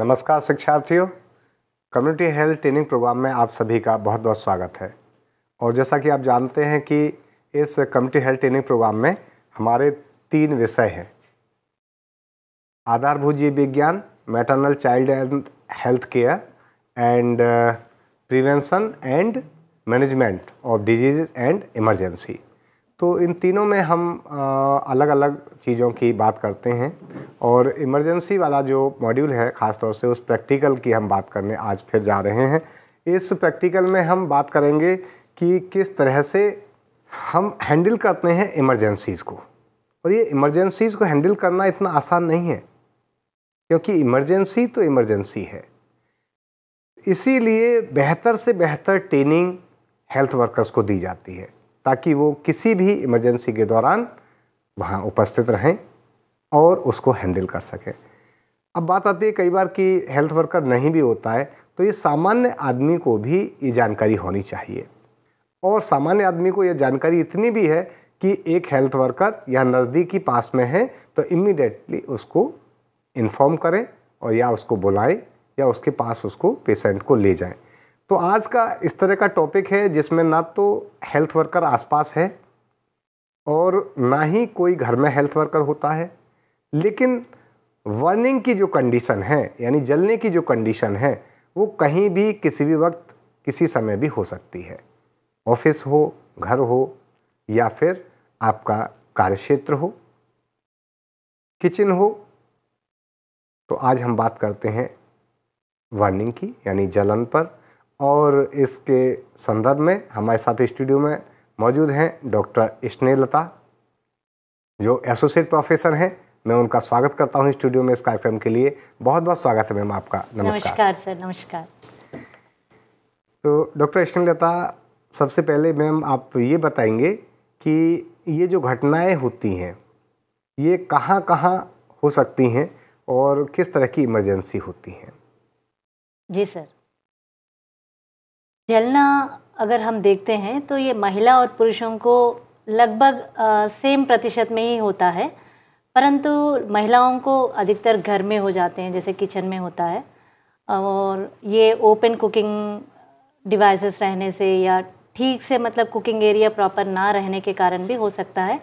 नमस्कार शिक्षार्थियों community health training programme में आप सभी का बहुत बहुत स्वागत है और जैसा कि आप जानते हैं कि इस कम्युनिटी हेल्थ ट्रेनिंग प्रोग्राम में हमारे तीन विषय हैं आधारभूत जीव विज्ञान maternal child and health care and prevention and management of disease and emergency तो इन तीनों में हम अलग अलग चीज़ों की बात करते हैं और इमरजेंसी वाला जो मॉड्यूल है ख़ास तौर से उस प्रैक्टिकल की हम बात करने आज फिर जा रहे हैं इस प्रैक्टिकल में हम बात करेंगे कि किस तरह से हम हैंडल करते हैं इमरजेंसीज़ को और ये इमरजेंसीज़ को हैंडल करना इतना आसान नहीं है क्योंकि इमरजेंसी तो इमरजेंसी है इसीलिए बेहतर से बेहतर ट्रेनिंग हेल्थ वर्कर्स को दी जाती है ताकि वो किसी भी इमरजेंसी के दौरान वहाँ उपस्थित रहें और उसको हैंडल कर सकें अब बात आती है कई बार कि हेल्थ वर्कर नहीं भी होता है तो ये सामान्य आदमी को भी ये जानकारी होनी चाहिए और सामान्य आदमी को ये जानकारी इतनी भी है कि एक हेल्थ वर्कर या नज़दीकी पास में है तो इमिडेटली उसको इन्फॉर्म करें और या उसको बुलाएं या उसके पास उसको पेशेंट को ले जाएं तो आज का इस तरह का टॉपिक है जिसमें ना तो हेल्थ वर्कर आसपास है और ना ही कोई घर में हेल्थ वर्कर होता है लेकिन वर्निंग की जो कंडीशन है यानी जलने की जो कंडीशन है वो कहीं भी किसी भी वक्त किसी समय भी हो सकती है ऑफिस हो घर हो या फिर आपका कार्य क्षेत्र हो किचन हो तो आज हम बात करते हैं वर्निंग की यानी जलन पर और इसके संदर्भ में हमारे साथ स्टूडियो में मौजूद हैं डॉक्टर स्नेहलता जो एसोसिएट प्रोफेसर हैं मैं उनका स्वागत करता हूं स्टूडियो में इस कार्यक्रम के लिए बहुत बहुत स्वागत है मैम आपका नमस्कार नमस्कार सर नमस्कार तो डॉक्टर स्नेहलता सबसे पहले मैम आप ये बताएंगे कि ये जो घटनाएं होती हैं ये कहाँ कहाँ हो सकती हैं और किस तरह की इमरजेंसी होती हैं जी सर जलना अगर हम देखते हैं तो ये महिला और पुरुषों को लगभग सेम प्रतिशत में ही होता है परंतु महिलाओं को अधिकतर घर में हो जाते हैं जैसे किचन में होता है और ये ओपन कुकिंग डिवाइसेस रहने से या ठीक से मतलब कुकिंग एरिया प्रॉपर ना रहने के कारण भी हो सकता है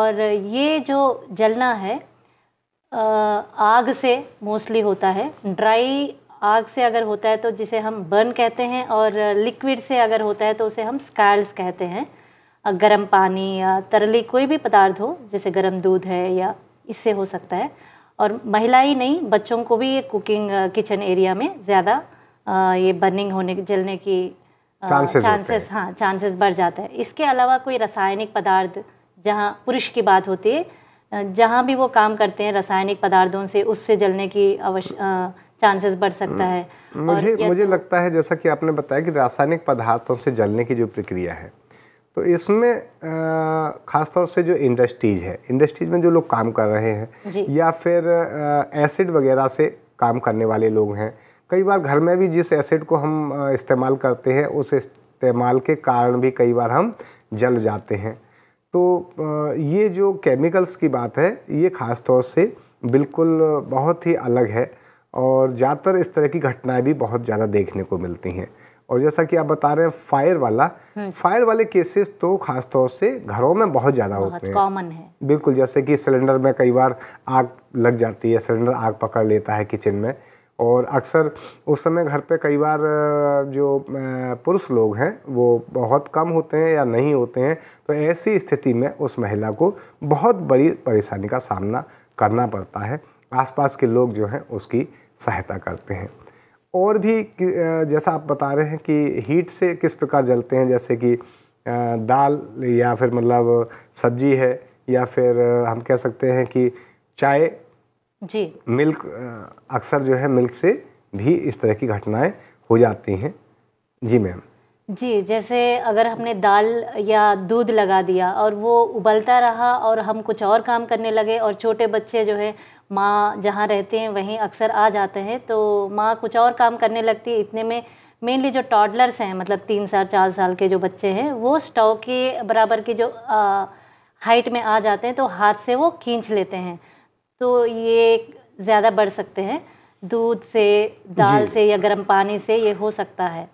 और ये जो जलना है आग से मोस्टली होता है ड्राई आग से अगर होता है तो जिसे हम बर्न कहते हैं और लिक्विड से अगर होता है तो उसे हम स्कैल्स कहते हैं गर्म पानी या तरली कोई भी पदार्थ हो जैसे गर्म दूध है या इससे हो सकता है और महिला ही नहीं बच्चों को भी ये कुकिंग किचन एरिया में ज़्यादा ये बर्निंग होने जलने की चांसेस हाँ चांसेस बढ़ जाते हैं इसके अलावा कोई रासायनिक पदार्थ जहाँ पुरुष की बात होती है जहाँ भी वो काम करते हैं रासायनिक पदार्थों से उससे जलने की अवश्य चांसेस बढ़ सकता है हम्म। मुझे मुझे तो- लगता है जैसा कि आपने बताया कि रासायनिक पदार्थों से जलने की जो प्रक्रिया है तो इसमें ख़ासतौर से जो इंडस्ट्रीज है इंडस्ट्रीज में जो लोग काम कर रहे हैं या फिर एसिड वगैरह से काम करने वाले लोग हैं कई बार घर में भी जिस एसिड को हम इस्तेमाल करते हैं उस इस्तेमाल के कारण भी कई बार हम जल जाते हैं तो ये जो केमिकल्स की बात है ये खासतौर से बिल्कुल बहुत ही अलग है और ज़्यादातर इस तरह की घटनाएं भी बहुत ज़्यादा देखने को मिलती हैं और जैसा कि आप बता रहे हैं फायर वाला हम्म। फायर वाले केसेस तो खासतौर से घरों में बहुत ज़्यादा होते हैं कॉमन है बिल्कुल जैसे कि सिलेंडर में कई बार आग लग जाती है सिलेंडर आग पकड़ लेता है किचन में और अक्सर उस समय घर पे कई बार जो पुरुष लोग हैं वो बहुत कम होते हैं या नहीं होते हैं तो ऐसी स्थिति में उस महिला को बहुत बड़ी परेशानी का सामना करना पड़ता है आसपास के लोग जो हैं उसकी सहायता करते हैं और भी जैसा आप बता रहे हैं कि हीट से किस प्रकार जलते हैं जैसे कि दाल या फिर मतलब सब्जी है या फिर हम कह सकते हैं कि चाय जी मिल्क अक्सर जो है मिल्क से भी इस तरह की घटनाएं हो जाती हैं जी मैम जी जैसे अगर हमने दाल या दूध लगा दिया और वो उबलता रहा और हम कुछ और काम करने लगे और छोटे बच्चे जो है माँ जहाँ रहते हैं वहीं अक्सर आ जाते हैं तो माँ कुछ और काम करने लगती है इतने में मेनली जो टॉडलर्स हैं मतलब तीन साल चार साल के जो बच्चे हैं वो स्टोव के बराबर की जो हाइट में आ जाते हैं तो हाथ से वो खींच लेते हैं तो ये ज़्यादा बढ़ सकते हैं दूध से दाल से या गर्म पानी से ये हो सकता है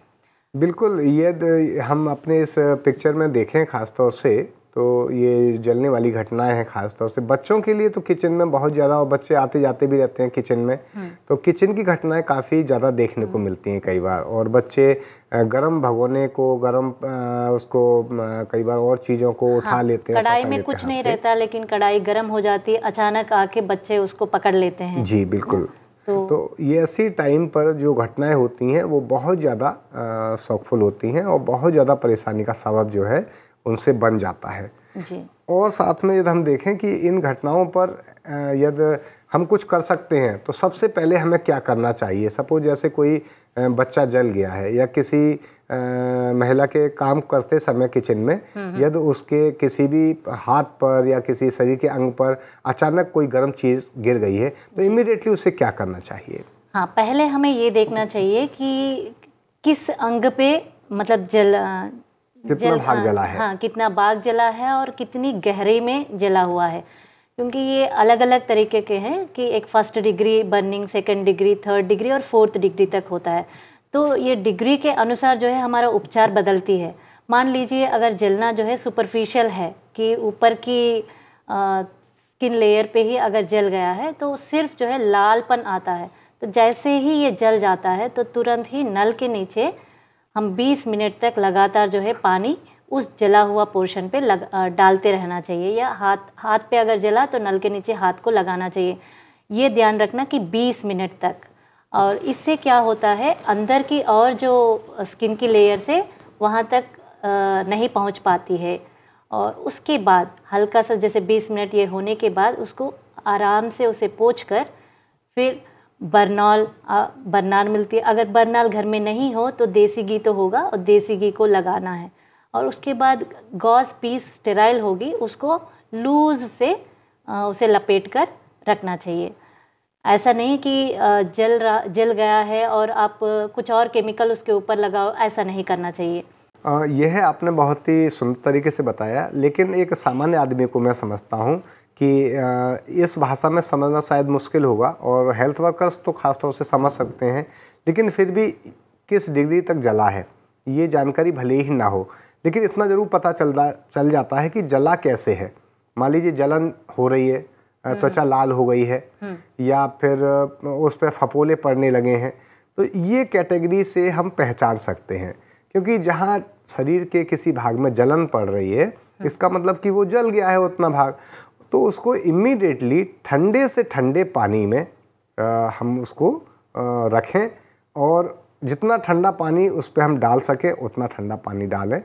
बिल्कुल ये हम अपने इस पिक्चर में देखें ख़ासतौर से तो ये जलने वाली घटनाएं हैं खासतौर से बच्चों के लिए तो किचन में बहुत ज़्यादा और बच्चे आते जाते भी रहते हैं किचन में हम्म। तो किचन की घटनाएं काफ़ी ज़्यादा देखने को हम्म। मिलती हैं कई बार और बच्चे गर्म भगोने को गर्म उसको कई बार और चीज़ों को हाँ, उठा लेते हैं कढ़ाई में कुछ नहीं रहता लेकिन कढ़ाई गर्म हो जाती है अचानक आके बच्चे उसको पकड़ लेते हैं जी बिल्कुल तो, तो ये ऐसी टाइम पर जो घटनाएं होती हैं वो बहुत ज़्यादा शौकफुल होती हैं और बहुत ज़्यादा परेशानी का सबब जो है उनसे बन जाता है जी। और साथ में यदि हम देखें कि इन घटनाओं पर यदि हम कुछ कर सकते हैं तो सबसे पहले हमें क्या करना चाहिए सपोज जैसे कोई बच्चा जल गया है या किसी महिला के काम करते समय किचन में हम्म, हम्म। यदि उसके किसी भी हाथ पर या किसी शरीर के अंग पर अचानक कोई गर्म चीज़ गिर गई है तो इमिडिएटली उसे क्या करना चाहिए हाँ पहले हमें ये देखना चाहिए कि किस अंग पे मतलब जल कितना जल, भाग हाँ, जला है हाँ कितना भाग जला है और कितनी गहरे में जला हुआ है क्योंकि ये अलग अलग तरीके के हैं कि एक first degree burning second degree third degree और फोर्थ डिग्री तक होता है तो ये डिग्री के अनुसार जो है हमारा उपचार बदलती है मान लीजिए अगर जलना जो है सुपरफिशियल है कि ऊपर की स्किन लेयर पे ही अगर जल गया है तो सिर्फ जो है लालपन आता है तो जैसे ही ये जल जाता है तो तुरंत ही नल के नीचे हम 20 मिनट तक लगातार जो है पानी उस जला हुआ पोर्शन पे लग डालते रहना चाहिए या हाथ हाथ पे अगर जला तो नल के नीचे हाथ को लगाना चाहिए ये ध्यान रखना कि 20 मिनट तक और इससे क्या होता है अंदर की और जो स्किन की लेयर से वहाँ तक नहीं पहुँच पाती है और उसके बाद हल्का सा जैसे 20 मिनट ये होने के बाद उसको आराम से उसे पोछ कर फिर बर्नॉल बरनार मिलती है अगर बरनाल घर में नहीं हो तो देसी घी तो होगा और देसी घी को लगाना है और उसके बाद गॉस पीस स्टेराइल होगी उसको लूज से उसे लपेट कर रखना चाहिए ऐसा नहीं कि जल रहा जल गया है और आप कुछ और केमिकल उसके ऊपर लगाओ ऐसा नहीं करना चाहिए यह आपने बहुत ही सुंदर तरीके से बताया लेकिन एक सामान्य आदमी को मैं समझता हूँ कि इस भाषा में समझना शायद मुश्किल होगा और हेल्थ वर्कर्स तो ख़ासतौर से समझ सकते हैं लेकिन फिर भी किस डिग्री तक जला है ये जानकारी भले ही ना हो लेकिन इतना ज़रूर पता चल चल जाता है कि जला कैसे है मान लीजिए जलन हो रही है हम्म। त्वचा लाल हो गई है हम्म। या फिर उस पर फपोले पड़ने लगे हैं तो ये कैटेगरी से हम पहचान सकते हैं क्योंकि जहाँ शरीर के किसी भाग में जलन पड़ रही है हम्म। इसका मतलब कि वो जल गया है उतना भाग तो उसको इमीडिएटली ठंडे से ठंडे पानी में आ, हम उसको आ, रखें और जितना ठंडा पानी उस पर हम डाल सकें उतना ठंडा पानी डालें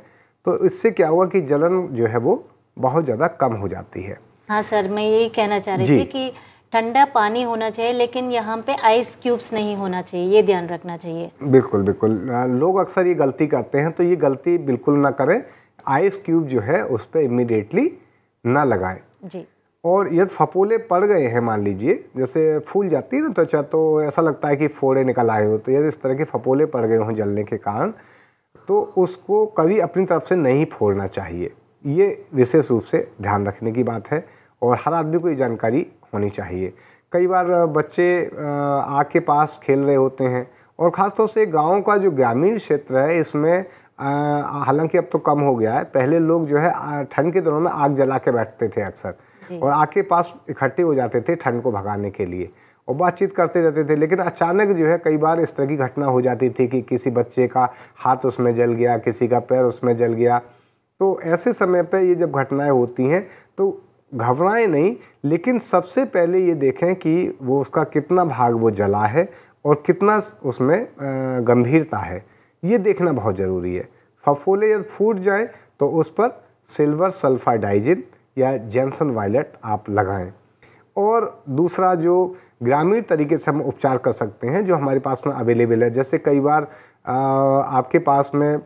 तो इससे क्या हुआ कि जलन जो है वो बहुत ज़्यादा कम हो जाती है हाँ सर मैं यही कहना चाह रही थी कि ठंडा पानी होना चाहिए लेकिन यहाँ पे आइस क्यूब्स नहीं होना चाहिए ये ध्यान रखना चाहिए बिल्कुल बिल्कुल लोग अक्सर ये गलती करते हैं तो ये गलती बिल्कुल ना करें आइस क्यूब जो है उस पर इमिडिएटली ना लगाएं जी और यदि फपोले पड़ गए हैं मान लीजिए जैसे फूल जाती है ना त्वचा तो ऐसा लगता है कि फोड़े निकल आए हो तो यदि इस तरह के फपोले पड़ गए हों जलने के कारण तो उसको कभी अपनी तरफ से नहीं फोड़ना चाहिए ये विशेष रूप से ध्यान रखने की बात है और हर आदमी को ये जानकारी होनी चाहिए कई बार बच्चे आग के पास खेल रहे होते हैं और ख़ासतौर से गाँव का जो ग्रामीण क्षेत्र है इसमें हालांकि अब तो कम हो गया है पहले लोग जो है ठंड के दिनों में आग जला के बैठते थे अक्सर और आग के पास इकट्ठे हो जाते थे ठंड को भगाने के लिए और बातचीत करते रहते थे लेकिन अचानक जो है कई बार इस तरह की घटना हो जाती थी कि किसी बच्चे का हाथ उसमें जल गया किसी का पैर उसमें जल गया तो ऐसे समय पर ये जब घटनाएँ होती हैं तो घबराएं नहीं लेकिन सबसे पहले ये देखें कि वो उसका कितना भाग वो जला है और कितना उसमें गंभीरता है ये देखना बहुत ज़रूरी है फफोले यदि फूट जाएँ तो उस पर सिल्वर सल्फाडाइजिन या जेंसन वायलेट आप लगाएं और दूसरा जो ग्रामीण तरीके से हम उपचार कर सकते हैं जो हमारे पास में अवेलेबल है जैसे कई बार आपके पास में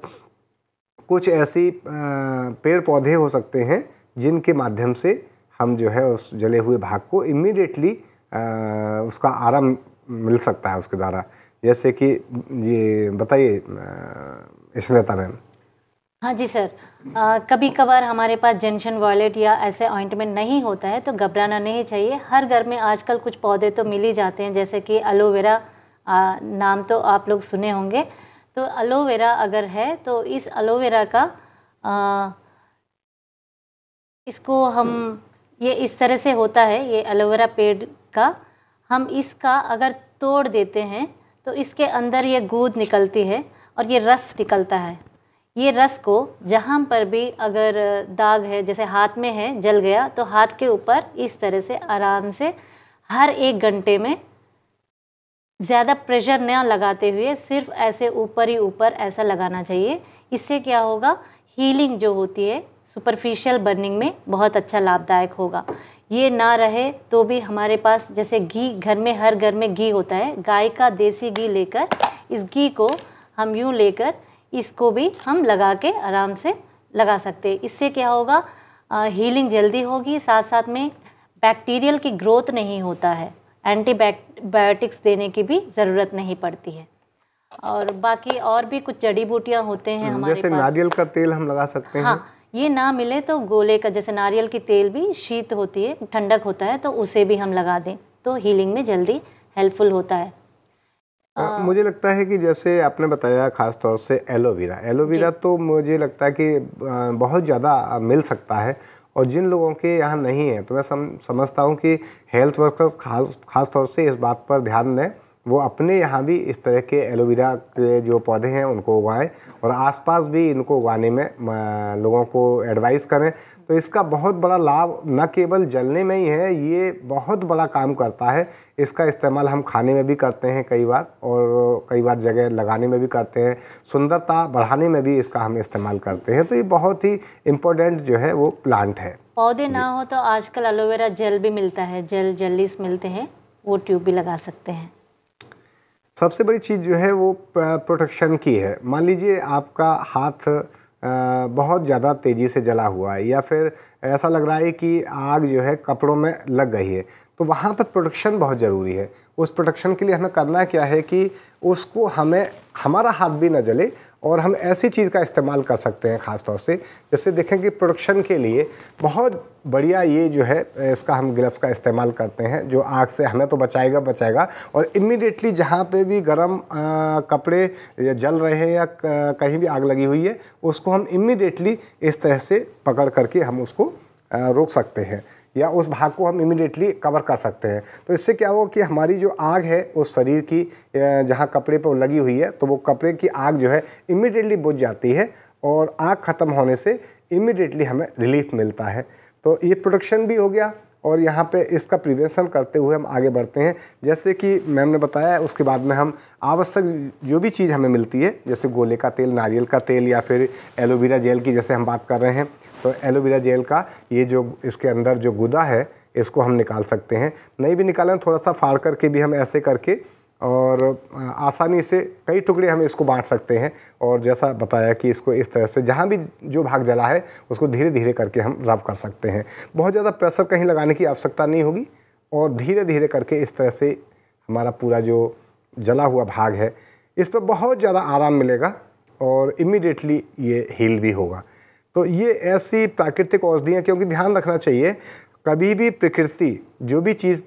कुछ ऐसी पेड़ पौधे हो सकते हैं जिनके माध्यम से हम जो है उस जले हुए भाग को इमीडिएटली उसका आराम मिल सकता है उसके द्वारा जैसे कि ये बताइए स्नेता मैम हाँ जी सर आ, कभी कभार हमारे पास जेंशन वॉलेट या ऐसे ऑइंटमेंट नहीं होता है तो घबराना नहीं चाहिए हर घर में आजकल कुछ पौधे तो मिल ही जाते हैं जैसे कि एलोवेरा नाम तो आप लोग सुने होंगे तो एलोवेरा अगर है तो इस एलोवेरा का आ, इसको हम ये इस तरह से होता है ये एलोवेरा पेड़ का हम इसका अगर तोड़ देते हैं तो इसके अंदर ये गूद निकलती है और ये रस निकलता है ये रस को जहाँ पर भी अगर दाग है जैसे हाथ में है जल गया तो हाथ के ऊपर इस तरह से आराम से हर एक घंटे में ज़्यादा प्रेशर न लगाते हुए सिर्फ ऐसे ऊपर ही ऊपर ऐसा लगाना चाहिए इससे क्या होगा हीलिंग जो होती है सुपरफिशियल बर्निंग में बहुत अच्छा लाभदायक होगा ये ना रहे तो भी हमारे पास जैसे घी घर में हर घर में घी होता है गाय का देसी घी लेकर इस घी को हम यूँ लेकर इसको भी हम लगा के आराम से लगा सकते हैं इससे क्या होगा आ, हीलिंग जल्दी होगी साथ साथ में बैक्टीरियल की ग्रोथ नहीं होता है एंटीबायोटिक्स देने की भी ज़रूरत नहीं पड़ती है और बाकी और भी कुछ जड़ी बूटियाँ होते हैं हम्म, हमारे जैसे नारियल का तेल हम लगा सकते हैं हाँ ये ना मिले तो गोले का जैसे नारियल की तेल भी शीत होती है ठंडक होता है तो उसे भी हम लगा दें तो हीलिंग में जल्दी हेल्पफुल होता है आ, मुझे लगता है कि जैसे आपने बताया ख़ास तौर से एलोवेरा एलोवेरा तो मुझे लगता है कि बहुत ज़्यादा मिल सकता है और जिन लोगों के यहाँ नहीं है तो मैं सम, समझता हूँ कि हेल्थ वर्कर्स खास खास तौर से इस बात पर ध्यान दें वो अपने यहाँ भी इस तरह के एलोवेरा के जो पौधे हैं उनको उगाएं और आसपास भी इनको उगाने में लोगों को एडवाइस करें तो इसका बहुत बड़ा लाभ न केवल जलने में ही है ये बहुत बड़ा काम करता है इसका इस्तेमाल हम खाने में भी करते हैं कई बार और कई बार जगह लगाने में भी करते हैं सुंदरता बढ़ाने में भी इसका हम इस्तेमाल करते हैं तो ये बहुत ही इम्पोर्टेंट जो है वो प्लांट है पौधे ना हो तो आजकल एलोवेरा जेल भी मिलता है जेल जेलिस मिलते हैं वो ट्यूब भी लगा सकते हैं सबसे बड़ी चीज़ जो है वो प्रोटेक्शन की है मान लीजिए आपका हाथ बहुत ज़्यादा तेज़ी से जला हुआ है या फिर ऐसा लग रहा है कि आग जो है कपड़ों में लग गई है तो वहाँ पर प्रोटेक्शन बहुत ज़रूरी है उस प्रोटेक्शन के लिए हमें करना क्या है कि उसको हमें हमारा हाथ भी ना जले और हम ऐसी चीज़ का इस्तेमाल कर सकते हैं ख़ास तौर से जैसे देखें कि प्रोडक्शन के लिए बहुत बढ़िया ये जो है इसका हम ग्लव्स का इस्तेमाल करते हैं जो आग से हमें तो बचाएगा बचाएगा और इमिडिएटली जहाँ पे भी गर्म कपड़े या जल रहे हैं या कहीं भी आग लगी हुई है उसको हम इमिडिएटली इस तरह से पकड़ करके हम उसको रोक सकते हैं या उस भाग को हम इमिडिएटली कवर कर सकते हैं तो इससे क्या हो कि हमारी जो आग है उस शरीर की जहाँ कपड़े पर लगी हुई है तो वो कपड़े की आग जो है इमिडिएटली बुझ जाती है और आग ख़त्म होने से इमिडिएटली हमें रिलीफ मिलता है तो ये प्रोटेक्शन भी हो गया और यहाँ पे इसका प्रिवेंशन करते हुए हम आगे बढ़ते हैं जैसे कि मैम ने बताया उसके बाद में हम आवश्यक जो भी चीज़ हमें मिलती है जैसे गोले का तेल नारियल का तेल या फिर एलोवेरा जेल की जैसे हम बात कर रहे हैं तो एलोवेरा जेल का ये जो इसके अंदर जो गुदा है इसको हम निकाल सकते हैं नहीं भी निकालें थोड़ा सा फाड़ करके भी हम ऐसे करके और आसानी से कई टुकड़े हम इसको बांट सकते हैं और जैसा बताया कि इसको इस तरह से जहाँ भी जो भाग जला है उसको धीरे धीरे करके हम रब कर सकते हैं बहुत ज़्यादा प्रेशर कहीं लगाने की आवश्यकता नहीं होगी और धीरे धीरे करके इस तरह से हमारा पूरा जो जला हुआ भाग है इस पर बहुत ज़्यादा आराम मिलेगा और इमिडिएटली ये हील भी होगा तो ये ऐसी प्राकृतिक औषधियाँ क्योंकि ध्यान रखना चाहिए कभी भी प्रकृति जो भी चीज़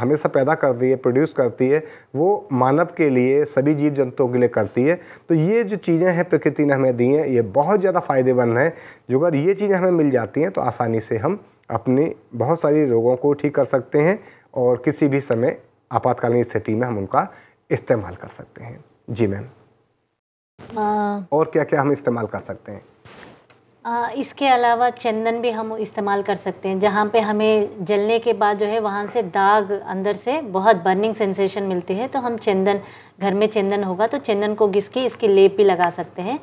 हमेशा पैदा करती है प्रोड्यूस करती है वो मानव के लिए सभी जीव जंतुओं के लिए करती है तो ये जो चीज़ें हैं प्रकृति ने हमें दी हैं ये बहुत ज़्यादा फ़ायदेमंद हैं जो अगर ये चीज़ें हमें मिल जाती हैं तो आसानी से हम अपने बहुत सारी रोगों को ठीक कर सकते हैं और किसी भी समय आपातकालीन स्थिति में हम उनका इस्तेमाल कर सकते हैं जी मैम और क्या क्या हम इस्तेमाल कर सकते हैं इसके अलावा चंदन भी हम इस्तेमाल कर सकते हैं जहाँ पे हमें जलने के बाद जो है वहाँ से दाग अंदर से बहुत बर्निंग सेंसेशन मिलती है तो हम चंदन घर में चंदन होगा तो चंदन को घिस के इसकी लेप भी लगा सकते हैं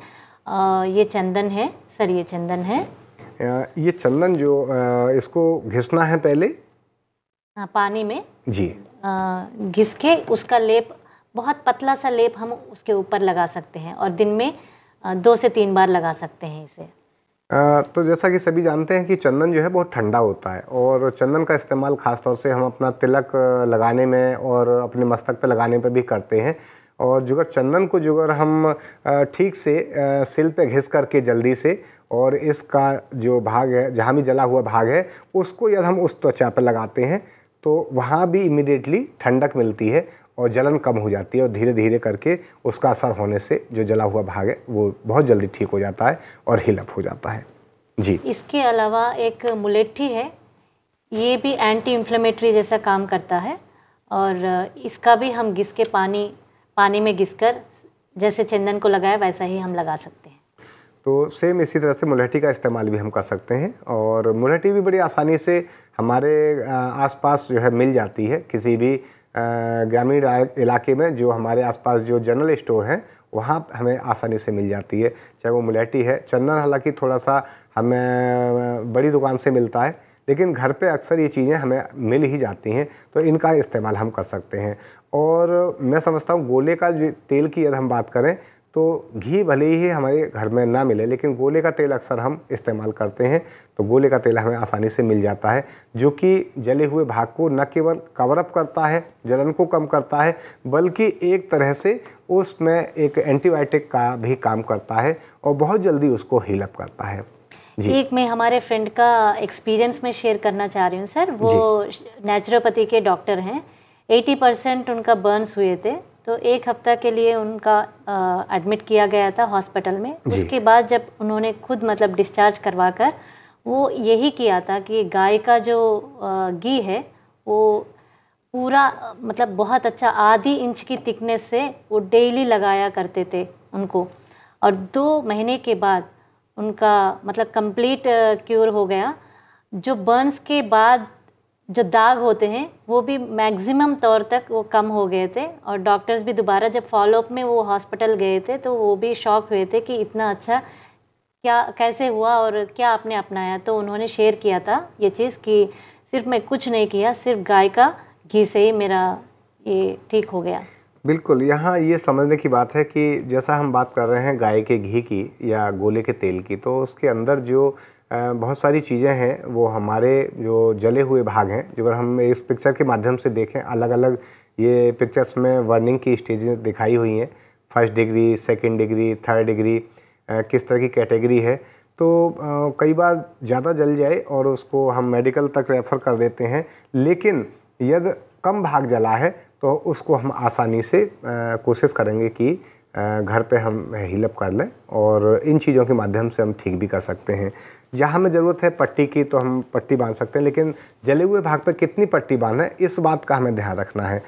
ये चंदन है सर ये चंदन है ये चंदन जो इसको घिसना है पहले हाँ पानी में जी घिस के उसका लेप बहुत पतला सा लेप हम उसके ऊपर लगा सकते हैं और दिन में दो से तीन बार लगा सकते हैं इसे तो जैसा कि सभी जानते हैं कि चंदन जो है बहुत ठंडा होता है और चंदन का इस्तेमाल ख़ास तौर से हम अपना तिलक लगाने में और अपने मस्तक पर लगाने पर भी करते हैं और जुगर चंदन को जुगर हम ठीक से सिल पे घिस करके जल्दी से और इसका जो भाग है जहाँ भी जला हुआ भाग है उसको यदि हम उस त्वचा पर लगाते हैं तो वहाँ भी इमिडिएटली ठंडक मिलती है और जलन कम हो जाती है और धीरे धीरे करके उसका असर होने से जो जला हुआ भाग है वो बहुत जल्दी ठीक हो जाता है और हिलअप हो जाता है जी इसके अलावा एक मुलेठी है ये भी एंटी इन्फ्लेमेटरी जैसा काम करता है और इसका भी हम घिस के पानी पानी में घिस कर जैसे चंदन को लगाया वैसा ही हम लगा सकते हैं तो सेम इसी तरह से मुलहटी का इस्तेमाल भी हम कर सकते हैं और मुलहटी भी बड़ी आसानी से हमारे आसपास जो है मिल जाती है किसी भी ग्रामीण इलाके में जो हमारे आसपास जो जनरल स्टोर हैं वहाँ हमें आसानी से मिल जाती है चाहे वो मुलैटी है चंदन हालांकि थोड़ा सा हमें बड़ी दुकान से मिलता है लेकिन घर पे अक्सर ये चीज़ें हमें मिल ही जाती हैं तो इनका इस्तेमाल हम कर सकते हैं और मैं समझता हूँ गोले का तेल की यदि हम बात करें तो घी भले ही हमारे घर में ना मिले लेकिन गोले का तेल अक्सर हम इस्तेमाल करते हैं तो गोले का तेल हमें आसानी से मिल जाता है जो कि जले हुए भाग को न केवल कवरअप करता है जलन को कम करता है बल्कि एक तरह से उसमें एक एंटीबायोटिक का भी काम करता है और बहुत जल्दी उसको हीलअप करता है जी। एक मैं हमारे फ्रेंड का एक्सपीरियंस में शेयर करना चाह रही हूँ सर वो नेचुरोपैथी के डॉक्टर हैं 80 परसेंट उनका बर्न्स हुए थे तो एक हफ्ता के लिए उनका एडमिट किया गया था हॉस्पिटल में उसके बाद जब उन्होंने खुद मतलब डिस्चार्ज करवा कर वो यही किया था कि गाय का जो घी है वो पूरा मतलब बहुत अच्छा आधी इंच की थिकनेस से वो डेली लगाया करते थे उनको और दो महीने के बाद उनका मतलब कंप्लीट क्योर हो गया जो बर्न्स के बाद जो दाग होते हैं वो भी मैक्सिमम तौर तक वो कम हो गए थे और डॉक्टर्स भी दोबारा जब फॉलोअप में वो हॉस्पिटल गए थे तो वो भी शॉक हुए थे कि इतना अच्छा क्या कैसे हुआ और क्या आपने अपनाया तो उन्होंने शेयर किया था ये चीज़ कि सिर्फ मैं कुछ नहीं किया सिर्फ गाय का घी से ही मेरा ये ठीक हो गया बिल्कुल यहाँ ये समझने की बात है कि जैसा हम बात कर रहे हैं गाय के घी की या गोले के तेल की तो उसके अंदर जो बहुत सारी चीज़ें हैं वो हमारे जो जले हुए भाग हैं जो अगर हम इस पिक्चर के माध्यम से देखें अलग अलग ये पिक्चर्स में वर्निंग की स्टेजेस दिखाई हुई हैं first degree second degree third degree किस तरह की कैटेगरी है तो कई बार ज़्यादा जल जाए और उसको हम मेडिकल तक रेफ़र कर देते हैं लेकिन यदि कम भाग जला है तो उसको हम आसानी से कोशिश करेंगे कि घर पे हम हीलअप कर लें और इन चीज़ों के माध्यम से हम ठीक भी कर सकते हैं जहाँ हमें ज़रूरत है पट्टी की तो हम पट्टी बांध सकते हैं लेकिन जले हुए भाग पर कितनी पट्टी बांधें इस बात का हमें ध्यान रखना है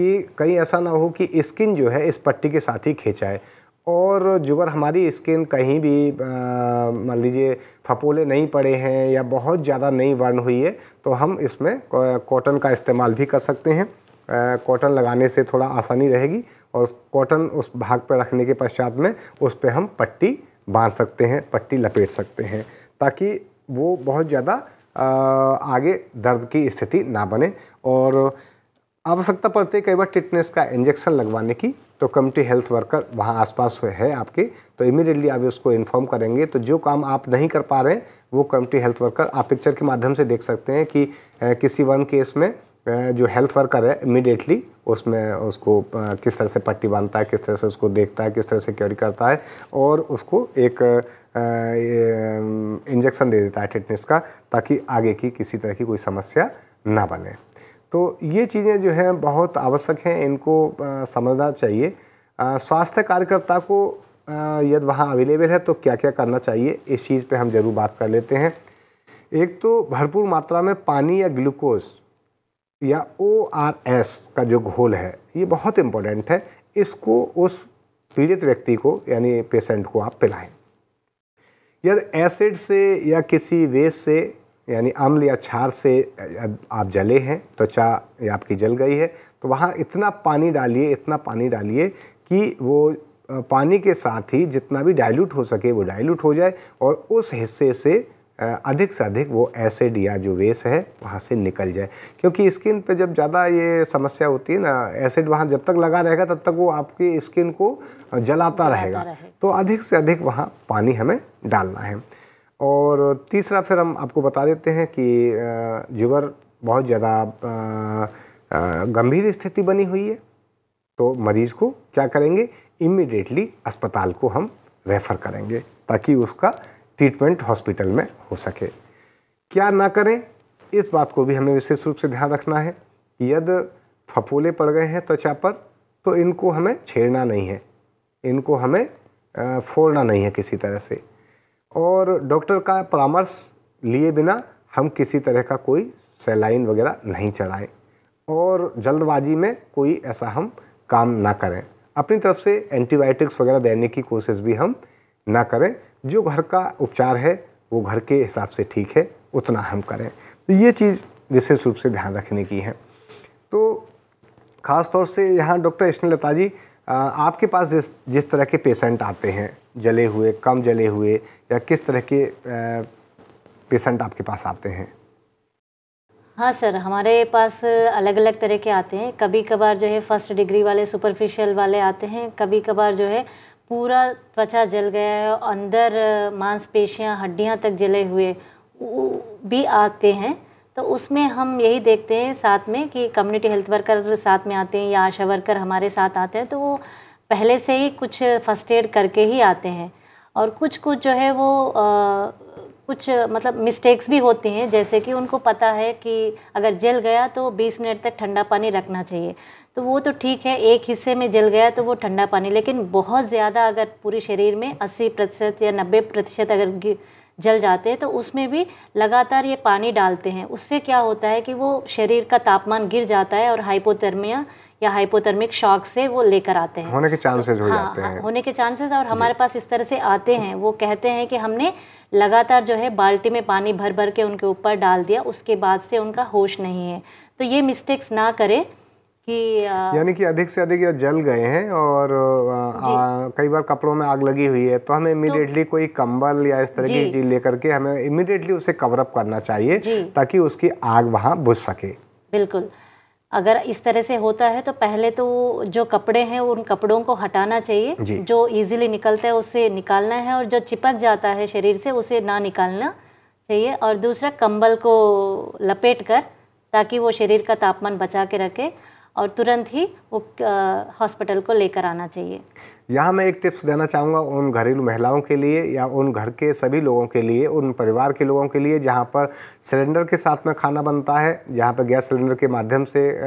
कि कहीं ऐसा ना हो कि स्किन जो है इस पट्टी के साथ ही खींचाए और जुगर हमारी स्किन कहीं भी मान लीजिए फपोले नहीं पड़े हैं या बहुत ज़्यादा नहीं वर्ण हुई है तो हम इसमें कॉटन का इस्तेमाल भी कर सकते हैं कॉटन लगाने से थोड़ा आसानी रहेगी और उस कॉटन उस भाग पर रखने के पश्चात में उस पर हम पट्टी बांध सकते हैं पट्टी लपेट सकते हैं ताकि वो बहुत ज़्यादा आगे दर्द की स्थिति ना बने और आवश्यकता पड़ती है कई बार टिटनेस का इंजेक्शन लगवाने की तो कम्युनिटी हेल्थ वर्कर वहाँ आसपास है आपके तो इमीडिएटली आप उसको इन्फॉर्म करेंगे तो जो काम आप नहीं कर पा रहे हैं वो कम्युनिटी हेल्थ वर्कर आप पिक्चर के माध्यम से देख सकते हैं कि किसी वन केस में जो हेल्थ वर्कर है इमिडिएटली उसमें उसको किस तरह से पट्टी बांधता है किस तरह से उसको देखता है किस तरह से क्योरी करता है और उसको एक इंजेक्शन दे देता है टिटनेस का ताकि आगे की किसी तरह की कोई समस्या ना बने तो ये चीज़ें जो हैं बहुत आवश्यक हैं इनको समझना चाहिए स्वास्थ्य कार्यकर्ता को यदि वहाँ अवेलेबल है तो क्या क्या करना चाहिए इस चीज़ पर हम ज़रूर बात कर लेते हैं एक तो भरपूर मात्रा में पानी या ग्लूकोज़ या ओ आर एस का जो घोल है ये बहुत इम्पोर्टेंट है इसको उस पीड़ित व्यक्ति को यानी पेशेंट को आप पिलाएं यदि एसिड से या किसी वेस्ट से यानी अम्ल या छार से आप जले हैं त्वचा तो या आपकी जल गई है तो वहाँ इतना पानी डालिए इतना पानी डालिए कि वो पानी के साथ ही जितना भी डाइल्यूट हो सके वो डाइल्यूट हो जाए और उस हिस्से से अधिक से अधिक वो एसिड या जो वेस है वहाँ से निकल जाए क्योंकि स्किन पे जब ज़्यादा ये समस्या होती है ना एसिड वहाँ जब तक लगा रहेगा तब तक वो आपकी स्किन को जलाता रहेगा रहे। तो अधिक से अधिक वहाँ पानी हमें डालना है और तीसरा फिर हम आपको बता देते हैं कि जुगर बहुत ज़्यादा गंभीर स्थिति बनी हुई है तो मरीज़ को क्या करेंगे इमिडिएटली अस्पताल को हम रेफ़र करेंगे ताकि उसका ट्रीटमेंट हॉस्पिटल में हो सके क्या ना करें इस बात को भी हमें विशेष रूप से ध्यान रखना है यदि फपोले पड़ गए हैं त्वचा पर तो इनको हमें छेड़ना नहीं है इनको हमें फोड़ना नहीं है किसी तरह से और डॉक्टर का परामर्श लिए बिना हम किसी तरह का कोई सेलाइन वगैरह नहीं चढ़ाएं और जल्दबाजी में कोई ऐसा हम काम ना करें अपनी तरफ से एंटीबायोटिक्स वगैरह देने की कोशिश भी हम ना करें जो घर का उपचार है वो घर के हिसाब से ठीक है उतना हम करें तो ये चीज़ विशेष रूप से ध्यान रखने की है तो ख़ास तौर से यहाँ डॉक्टर एस्टन लता जी आपके पास जिस जिस तरह के पेशेंट आते हैं जले हुए कम जले हुए या किस तरह के पेशेंट आपके पास आते हैं हाँ सर हमारे पास अलग अलग तरह के आते हैं कभी कभार जो है फर्स्ट डिग्री वाले सुपरफिशियल वाले आते हैं कभी कभार जो है पूरा त्वचा जल गया है अंदर मांसपेशियां हड्डियां तक जले हुए भी आते हैं तो उसमें हम यही देखते हैं साथ में कि कम्युनिटी हेल्थ वर्कर साथ में आते हैं या आशा वर्कर हमारे साथ आते हैं तो वो पहले से ही कुछ फर्स्ट एड करके ही आते हैं और कुछ कुछ जो है वो आ, कुछ मतलब मिस्टेक्स भी होती हैं जैसे कि उनको पता है कि अगर जल गया तो 20 मिनट तक ठंडा पानी रखना चाहिए तो वो तो ठीक है एक हिस्से में जल गया तो वो ठंडा पानी लेकिन बहुत ज़्यादा अगर पूरे शरीर में अस्सी प्रतिशत या नब्बे प्रतिशत अगर जल जाते हैं तो उसमें भी लगातार ये पानी डालते हैं उससे क्या होता है कि वो शरीर का तापमान गिर जाता है और हाइपोथर्मिया या हाइपोथर्मिक शॉक से वो लेकर आते हैं होने के चांसेस हो हाँ, जाते हैं होने के चांसेस और हमारे पास इस तरह से आते हैं वो कहते हैं कि हमने लगातार जो है बाल्टी में पानी भर भर के उनके ऊपर डाल दिया उसके बाद से उनका होश नहीं है तो ये मिस्टेक्स ना करें कि यानी कि अधिक से अधिक जल गए हैं और आ, कई बार कपड़ों में आग लगी हुई है तो हमें इमिडिएटली तो, कोई कंबल या इस तरह की चीज लेकर के हमें इमिडिएटली उसे कवर अप करना चाहिए ताकि उसकी आग वहाँ बुझ सके बिल्कुल अगर इस तरह से होता है तो पहले तो जो कपड़े हैं उन कपड़ों को हटाना चाहिए जो इजीली निकलता है उसे निकालना है और जो चिपक जाता है शरीर से उसे ना निकालना चाहिए और दूसरा कंबल को लपेट कर ताकि वो शरीर का तापमान बचा के रखे और तुरंत ही वो हॉस्पिटल को लेकर आना चाहिए यहाँ मैं एक टिप्स देना चाहूँगा उन घरेलू महिलाओं के लिए या उन घर के सभी लोगों के लिए उन परिवार के लोगों के लिए जहाँ पर सिलेंडर के साथ में खाना बनता है जहाँ पर गैस सिलेंडर के माध्यम से आ,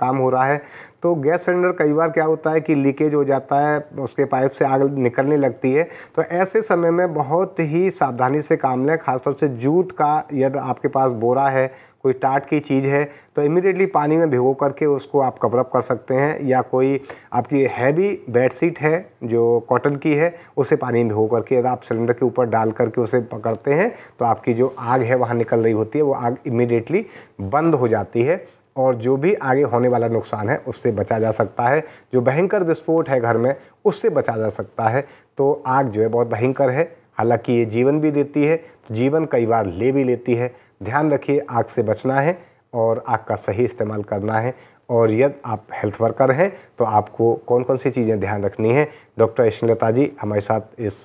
काम हो रहा है तो गैस सिलेंडर कई बार क्या होता है कि लीकेज हो जाता है उसके पाइप से आग निकलने लगती है तो ऐसे समय में बहुत ही सावधानी से काम लें खासतौर से जूट का यदि आपके पास बोरा है कोई टाट की चीज़ है तो इमीडिएटली पानी में भिगो करके उसको आप कवरअप कर सकते हैं या कोई आपकी हैवी बेड शीट है जो कॉटन की है उसे पानी में भिगो करके अगर आप सिलेंडर के ऊपर डाल करके उसे पकड़ते हैं तो आपकी जो आग है वहाँ निकल रही होती है वो आग इमीडिएटली बंद हो जाती है और जो भी आगे होने वाला नुकसान है उससे बचा जा सकता है जो भयंकर विस्फोट है घर में उससे बचा जा सकता है तो आग जो है बहुत भयंकर है हालांकि ये जीवन भी देती है तो जीवन कई बार ले भी लेती है ध्यान रखिए आग से बचना है और आग का सही इस्तेमाल करना है और यदि आप हेल्थ वर्कर हैं तो आपको कौन कौन सी चीज़ें ध्यान रखनी है डॉक्टर अश्लीलता जी हमारे साथ इस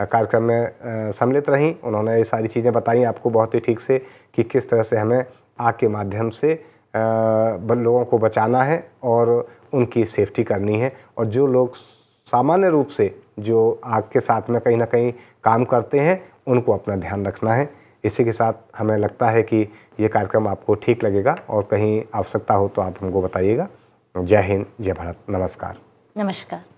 कार्यक्रम में सम्मिलित रहीं उन्होंने ये सारी चीज़ें बताई आपको बहुत ही ठीक से कि किस तरह से हमें आग के माध्यम से लोगों को बचाना है और उनकी सेफ्टी करनी है और जो लोग सामान्य रूप से जो आग के साथ में कहीं ना कहीं काम करते हैं उनको अपना ध्यान रखना है इसी के साथ हमें लगता है कि ये कार्यक्रम आपको ठीक लगेगा और कहीं आवश्यकता हो तो आप हमको बताइएगा जय हिंद जय भारत नमस्कार नमस्कार